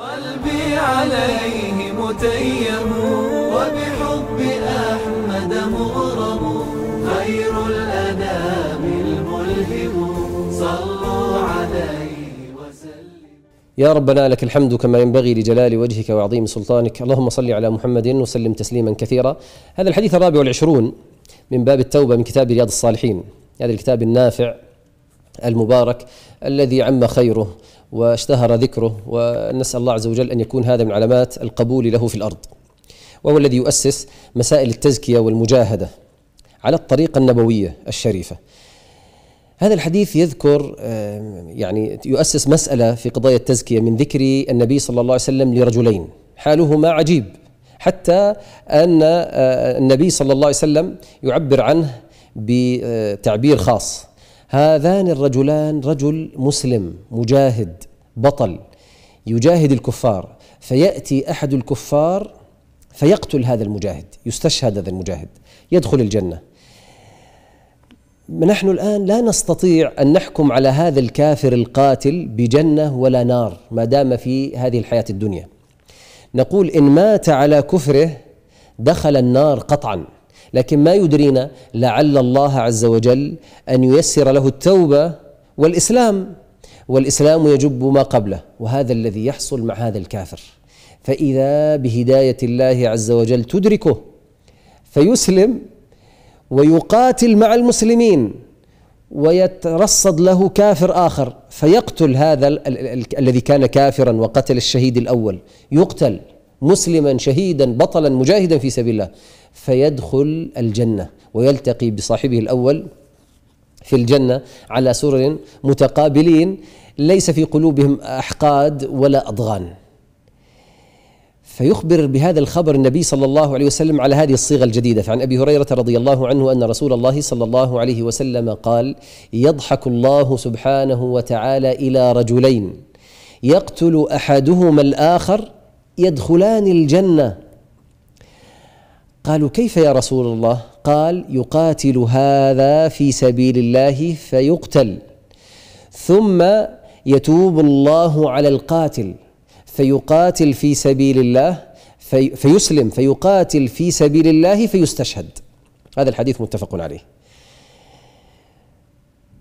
قلبي عليه متيم وبحب أحمد مغرم خير الأنام الملهم صلوا عليه وسلم يا ربنا لك الحمد كما ينبغي لجلال وجهك وعظيم سلطانك اللهم صل على محمد وسلم تسليما كثيرا هذا الحديث الرابع والعشرون من باب التوبة من كتاب رياض الصالحين هذا الكتاب النافع المبارك الذي عم خيره واشتهر ذكره ونسأل الله عز وجل أن يكون هذا من علامات القبول له في الأرض وهو الذي يؤسس مسائل التزكية والمجاهدة على الطريقة النبوية الشريفة هذا الحديث يذكر آه، يعني يؤسس مسألة في قضايا التزكية من ذكر النبي صلى الله عليه وسلم لرجلين حالهما عجيب حتى أن آه، النبي صلى الله عليه وسلم يعبر عنه بتعبير خاص هذان الرجلان رجل مسلم مجاهد بطل يجاهد الكفار فياتي احد الكفار فيقتل هذا المجاهد يستشهد هذا المجاهد يدخل الجنه نحن الان لا نستطيع ان نحكم على هذا الكافر القاتل بجنه ولا نار ما دام في هذه الحياه الدنيا نقول ان مات على كفره دخل النار قطعا لكن ما يدرينا لعل الله عز وجل ان ييسر له التوبه والاسلام والاسلام يجب ما قبله وهذا الذي يحصل مع هذا الكافر فاذا بهدايه الله عز وجل تدركه فيسلم ويقاتل مع المسلمين ويترصد له كافر اخر فيقتل هذا الذي كان كافرا وقتل الشهيد الاول يقتل مسلما شهيدا بطلا مجاهدا في سبيل الله فيدخل الجنه ويلتقي بصاحبه الاول في الجنه على سرر متقابلين ليس في قلوبهم احقاد ولا اضغان فيخبر بهذا الخبر النبي صلى الله عليه وسلم على هذه الصيغه الجديده فعن ابي هريره رضي الله عنه ان رسول الله صلى الله عليه وسلم قال يضحك الله سبحانه وتعالى الى رجلين يقتل احدهما الاخر يدخلان الجنه قالوا كيف يا رسول الله قال يقاتل هذا في سبيل الله فيقتل ثم يتوب الله على القاتل فيقاتل في سبيل الله في فيسلم فيقاتل في سبيل الله فيستشهد هذا الحديث متفق عليه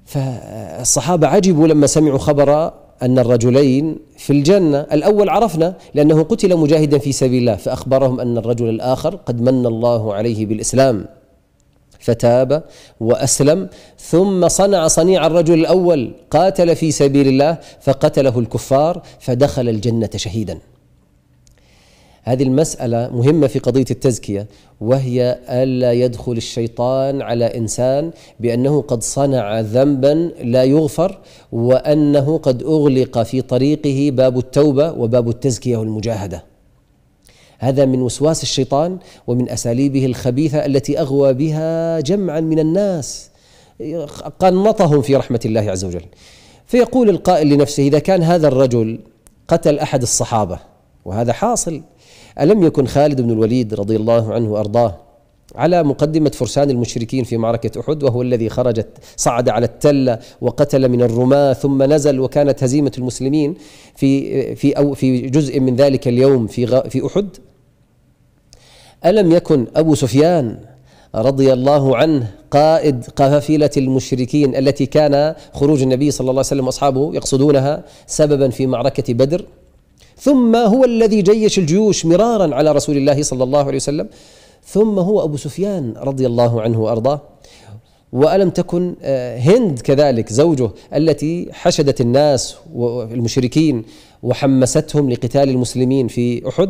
فالصحابه عجبوا لما سمعوا خبر أن الرجلين في الجنة الأول عرفنا لأنه قتل مجاهدا في سبيل الله فأخبرهم أن الرجل الآخر قد من الله عليه بالإسلام فتاب واسلم ثم صنع صنيع الرجل الاول قاتل في سبيل الله فقتله الكفار فدخل الجنه شهيدا هذه المسألة مهمة في قضية التزكية وهي ألا يدخل الشيطان على إنسان بأنه قد صنع ذنبا لا يغفر وأنه قد أغلق في طريقه باب التوبة وباب التزكية والمجاهدة هذا من وسواس الشيطان ومن أساليبه الخبيثة التي أغوى بها جمعا من الناس قنطهم في رحمة الله عز وجل فيقول القائل لنفسه إذا كان هذا الرجل قتل أحد الصحابة وهذا حاصل ألم يكن خالد بن الوليد رضي الله عنه وأرضاه على مقدمة فرسان المشركين في معركة أحد وهو الذي خرجت صعد على التلة وقتل من الرماة ثم نزل وكانت هزيمة المسلمين في في أو في جزء من ذلك اليوم في في أحد ألم يكن أبو سفيان رضي الله عنه قائد قافلة المشركين التي كان خروج النبي صلى الله عليه وسلم وأصحابه يقصدونها سببا في معركة بدر ثم هو الذي جيش الجيوش مرارا على رسول الله صلى الله عليه وسلم ثم هو أبو سفيان رضي الله عنه وأرضاه وألم تكن آه، هند كذلك زوجه التي حشدت الناس والمشركين وحمستهم لقتال المسلمين في أحد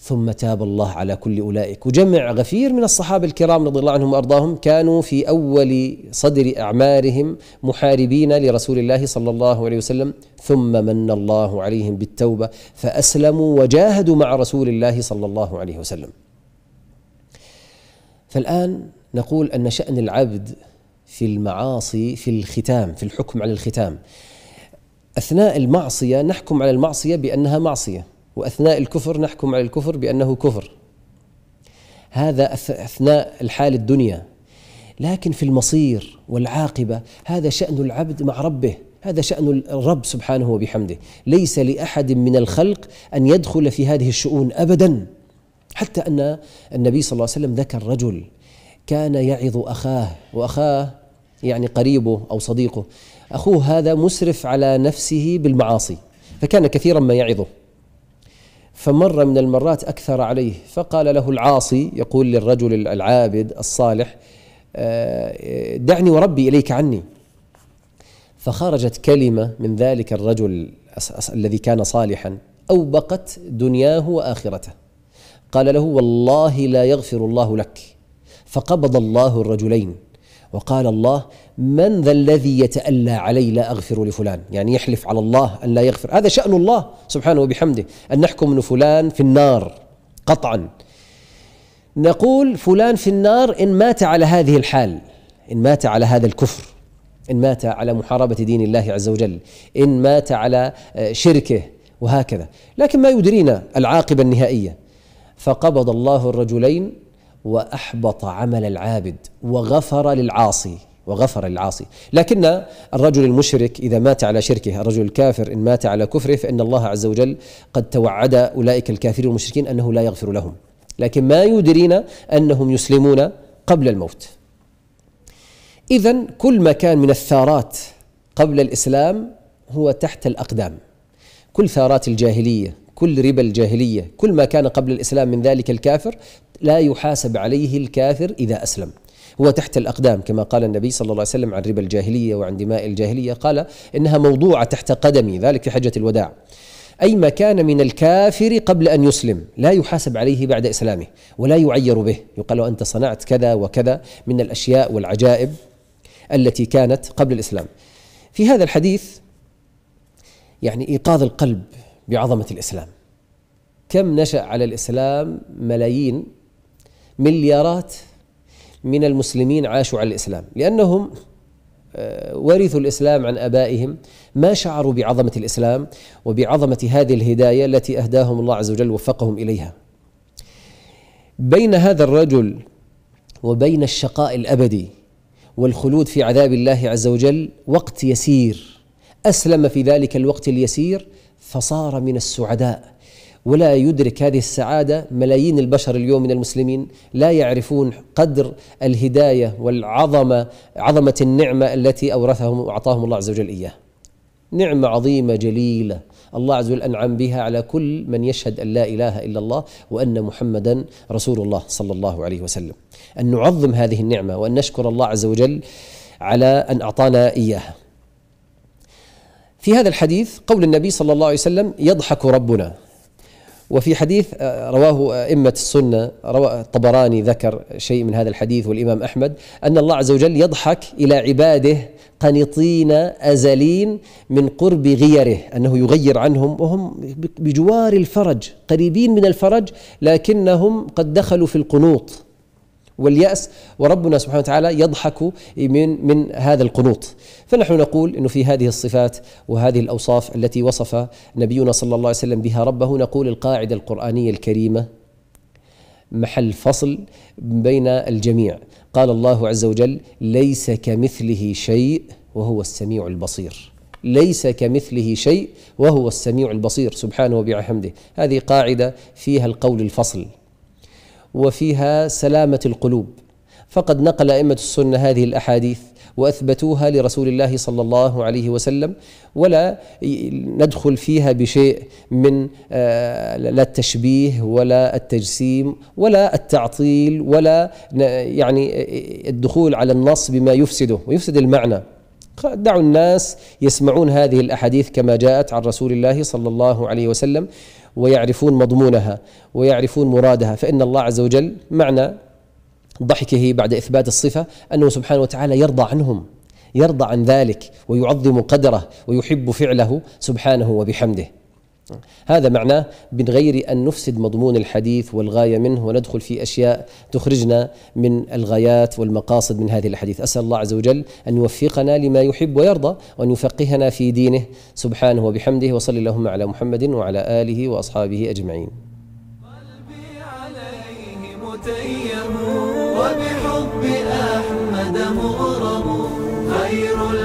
ثم تاب الله على كل اولئك وجمع غفير من الصحابه الكرام رضي الله عنهم وارضاهم كانوا في اول صدر اعمارهم محاربين لرسول الله صلى الله عليه وسلم ثم من الله عليهم بالتوبه فاسلموا وجاهدوا مع رسول الله صلى الله عليه وسلم. فالان نقول ان شان العبد في المعاصي في الختام في الحكم على الختام اثناء المعصيه نحكم على المعصيه بانها معصيه وأثناء الكفر نحكم على الكفر بأنه كفر هذا أثناء الحال الدنيا لكن في المصير والعاقبة هذا شأن العبد مع ربه هذا شأن الرب سبحانه وبحمده ليس لأحد من الخلق أن يدخل في هذه الشؤون أبدا حتى أن النبي صلى الله عليه وسلم ذكر رجل كان يعظ أخاه وأخاه يعني قريبه أو صديقه أخوه هذا مسرف على نفسه بالمعاصي فكان كثيرا ما يعظه فمر من المرات أكثر عليه فقال له العاصي يقول للرجل العابد الصالح آه، دعني وربي إليك عني فخرجت كلمة من ذلك الرجل الذي كان صالحا أوبقت دنياه وآخرته قال له والله لا يغفر الله لك فقبض الله الرجلين وقال الله من ذا الذي يتألى علي لا أغفر لفلان يعني يحلف على الله أن لا يغفر هذا شأن الله سبحانه وبحمده أن نحكم أن فلان في النار قطعا نقول فلان في النار إن مات على هذه الحال إن مات على هذا الكفر إن مات على محاربة دين الله عز وجل إن مات على آه، شركه وهكذا لكن ما يدرينا العاقبة النهائية فقبض الله الرجلين واحبط عمل العابد وغفر للعاصي وغفر للعاصي لكن الرجل المشرك إذا مات على شركه الرجل الكافر إن مات على كفره فإن الله عز وجل قد توعد أولئك الكافرين المشركين أنه لا يغفر لهم لكن ما يدرينا أنهم يسلمون قبل الموت إذا كل ما كان من الثارات قبل الإسلام هو تحت الأقدام كل ثارات الجاهلية كل ربا الجاهلية كل ما كان قبل الإسلام من ذلك الكافر لا يحاسب عليه الكافر إذا أسلم هو تحت الأقدام كما قال النبي صلى الله عليه وسلم عن ربا الجاهلية وعن دماء الجاهلية قال إنها موضوعة تحت قدمي ذلك في حجة الوداع أي ما كان من الكافر قبل أن يسلم لا يحاسب عليه بعد إسلامه ولا يعير به يقال أنت صنعت كذا وكذا من الأشياء والعجائب التي كانت قبل الإسلام في هذا الحديث يعني إيقاظ القلب بعظمة الإسلام كم نشأ على الإسلام ملايين مليارات من المسلمين عاشوا على الإسلام لأنهم آه، ورثوا الإسلام عن أبائهم ما شعروا بعظمة الإسلام وبعظمة هذه الهداية التي أهداهم الله عز وجل وفقهم إليها بين هذا الرجل وبين الشقاء الأبدي والخلود في عذاب الله عز وجل وقت يسير أسلم في ذلك الوقت اليسير فصار من السعداء ولا يدرك هذه السعاده ملايين البشر اليوم من المسلمين لا يعرفون قدر الهدايه والعظمه عظمه النعمه التي اورثهم واعطاهم الله عز وجل اياه. نعمه عظيمه جليله الله عز وجل انعم بها على كل من يشهد ان لا اله الا الله وان محمدا رسول الله صلى الله عليه وسلم. ان نعظم هذه النعمه وان نشكر الله عز وجل على ان اعطانا اياها. في هذا الحديث قول النبي صلى الله عليه وسلم يضحك ربنا وفي حديث آه، رواه أئمة آه، السنة رواه الطبراني ذكر شيء من هذا الحديث والإمام أحمد أن الله عز وجل يضحك إلى عباده قنطين أزلين من قرب غيره أنه يغير عنهم وهم بجوار الفرج قريبين من الفرج لكنهم قد دخلوا في القنوط واليأس وربنا سبحانه وتعالى يضحك من من هذا القنوط فنحن نقول انه في هذه الصفات وهذه الاوصاف التي وصف نبينا صلى الله عليه وسلم بها ربه نقول القاعده القرانيه الكريمه محل فصل بين الجميع قال الله عز وجل ليس كمثله شيء وهو السميع البصير ليس كمثله شيء وهو السميع البصير سبحانه وبحمده هذه قاعده فيها القول الفصل وفيها سلامة القلوب فقد نقل أئمة السنة هذه الأحاديث واثبتوها لرسول الله صلى الله عليه وسلم ولا ندخل فيها بشيء من آه، لا التشبيه ولا التجسيم ولا التعطيل ولا يعني آه، الدخول على النص بما يفسده ويفسد المعنى دعوا الناس يسمعون هذه الاحاديث كما جاءت عن رسول الله صلى الله عليه وسلم ويعرفون مضمونها ويعرفون مرادها فإن الله عز وجل معنى ضحكه بعد إثبات الصفة أنه سبحانه وتعالى يرضى عنهم يرضى عن ذلك ويعظم قدره ويحب فعله سبحانه وبحمده هذا معناه من غير أن نفسد مضمون الحديث والغاية منه وندخل في أشياء تخرجنا من الغايات والمقاصد من هذه الحديث أسأل الله عز وجل أن يوفقنا لما يحب ويرضى وأن يفقهنا في دينه سبحانه وبحمده وصل اللهم على محمد وعلى آله وأصحابه أجمعين قلبي عليه متيم وبحب أحمد مغرم خير